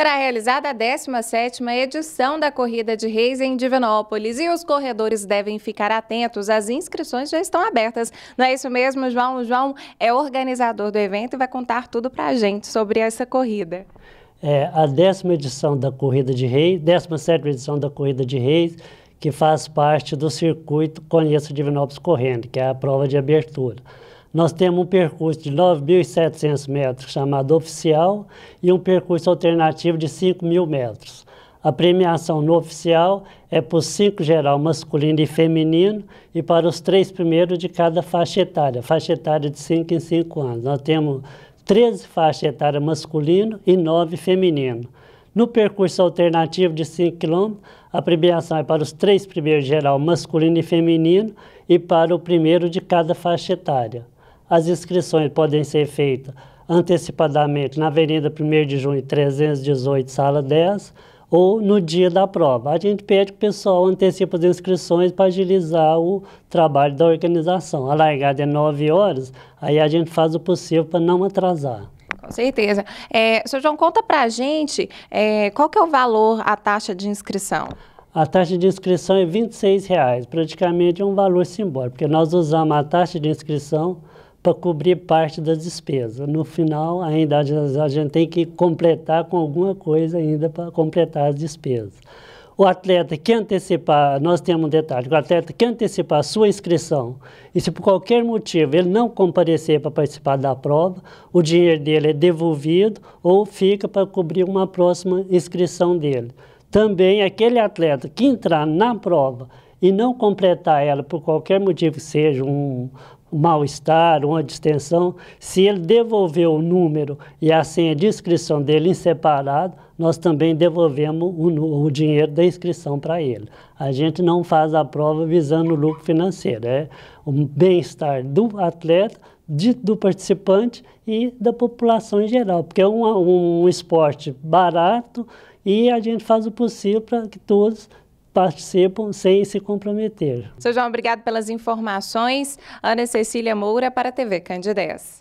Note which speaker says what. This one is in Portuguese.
Speaker 1: Será realizada a 17ª edição da Corrida de Reis em Divinópolis e os corredores devem ficar atentos, as inscrições já estão abertas. Não é isso mesmo, João? O João é organizador do evento e vai contar tudo para a gente sobre essa corrida.
Speaker 2: É, a décima edição da Corrida de Reis, 17 edição da Corrida de Reis, que faz parte do circuito Conheça Divinópolis Correndo, que é a prova de abertura. Nós temos um percurso de 9.700 metros, chamado oficial, e um percurso alternativo de 5.000 metros. A premiação no oficial é para os cinco geral masculino e feminino e para os três primeiros de cada faixa etária, faixa etária de 5 em 5 anos. Nós temos 13 faixas etárias masculino e 9 feminino. No percurso alternativo de 5 km, a premiação é para os três primeiros geral masculino e feminino e para o primeiro de cada faixa etária. As inscrições podem ser feitas antecipadamente na Avenida 1 de Junho, 318, sala 10, ou no dia da prova. A gente pede que o pessoal antecipe as inscrições para agilizar o trabalho da organização. A largada é 9 horas, aí a gente faz o possível para não atrasar.
Speaker 1: Com certeza. É, Sr. João, conta para a gente é, qual que é o valor, a taxa de inscrição?
Speaker 2: A taxa de inscrição é R$ 26,00, praticamente é um valor simbólico, porque nós usamos a taxa de inscrição para cobrir parte das despesas. No final, ainda a gente tem que completar com alguma coisa ainda para completar as despesas. O atleta que antecipar, nós temos um detalhe, o atleta que antecipar a sua inscrição e se por qualquer motivo ele não comparecer para participar da prova, o dinheiro dele é devolvido ou fica para cobrir uma próxima inscrição dele. Também aquele atleta que entrar na prova e não completar ela por qualquer motivo que seja, um, mal-estar, uma distensão, se ele devolver o número e assim a senha de inscrição dele em separado, nós também devolvemos o, o dinheiro da inscrição para ele. A gente não faz a prova visando o lucro financeiro, é o bem-estar do atleta, de, do participante e da população em geral, porque é um, um esporte barato e a gente faz o possível para que todos participam sem se comprometer.
Speaker 1: Sejam obrigado pelas informações. Ana Cecília Moura para a TV Candidez.